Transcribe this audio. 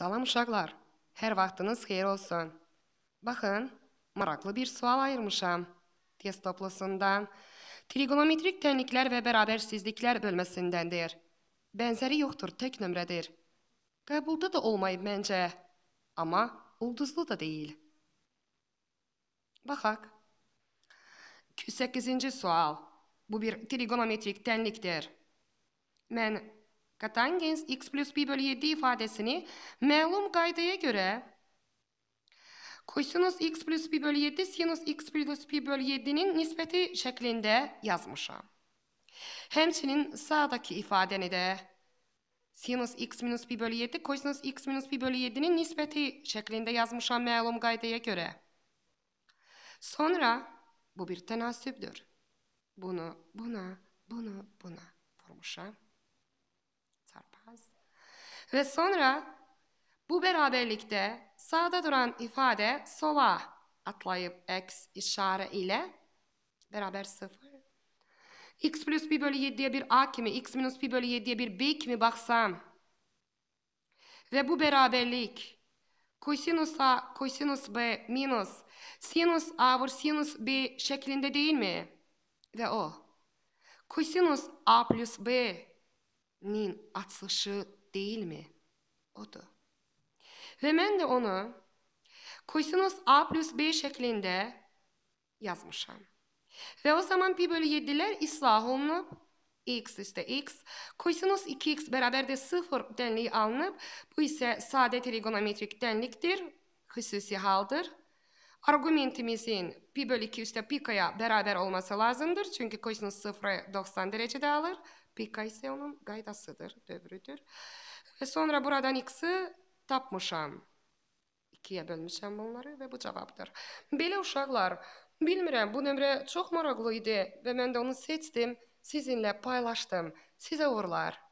Salam uşaqlar. Hər vaxtınız xeyir olsun. Baxın, maraqlı bir sual ayırmışam. Test toplusundan. Trigonometrik tənliklər və bərabərsizliklər bölməsindəndir. Bənzəri yoxdur, tək nömrədir. Qəbulda da olmayıb məncə. Amma ulduzlu da deyil. Baxaq. 208-ci sual. Bu bir trigonometrik tənlikdir. Mən Katangens x plus pi bölü 7 ifadesini malum gaydaya göre kosinus x plus pi bölü 7 sinus x plus pi bölü 7'nin nispeti şeklinde yazmışım. Hemçinin sağdaki ifadeni de sinus x minus pi bölü 7 kosinus x minus pi bölü 7'nin nispeti şeklinde yazmışım malum gaydaya göre. Sonra bu bir tenasüpdür. Bunu buna, bunu buna vurmuşam biraz. Ve sonra bu beraberlikte sağda duran ifade sola atlayıp x işare ile beraber sıfır. x plus pi bölü 7'ye bir a kimi, x minus pi bölü 7'ye bir b kimi baksam. Ve bu beraberlik kosinus a, kosinus b minus sinus a vur sinus b şeklinde değil mi? Ve o. Kosinus a plus b nin atılışı değil mi? o da Ve ben de onu kosinüs a plus b şeklinde yazmışım. Ve o zaman pi bölü 7'ler islah olunup x üstü x, kosinüs 2x beraber de 0 denliği alınıp bu ise sade trigonometrik denliktir, hususi haldır. Argumentimizin pi bölü 2 üstte pi k'ya beraber olması lazımdır. Çünkü kosinüs sıfırı 90 derecede alır. Pi k ise onun gaydasıdır, dövrüdür. Ve sonra buradan x'i tapmışam. 2'yə bölmüşəm bunları və bu cavabdır. Belə uşaqlar, bilmirəm, bu nömrə çox maraqlı idi və mən də onu seçdim, sizinlə paylaşdım. Sizə uğurlar.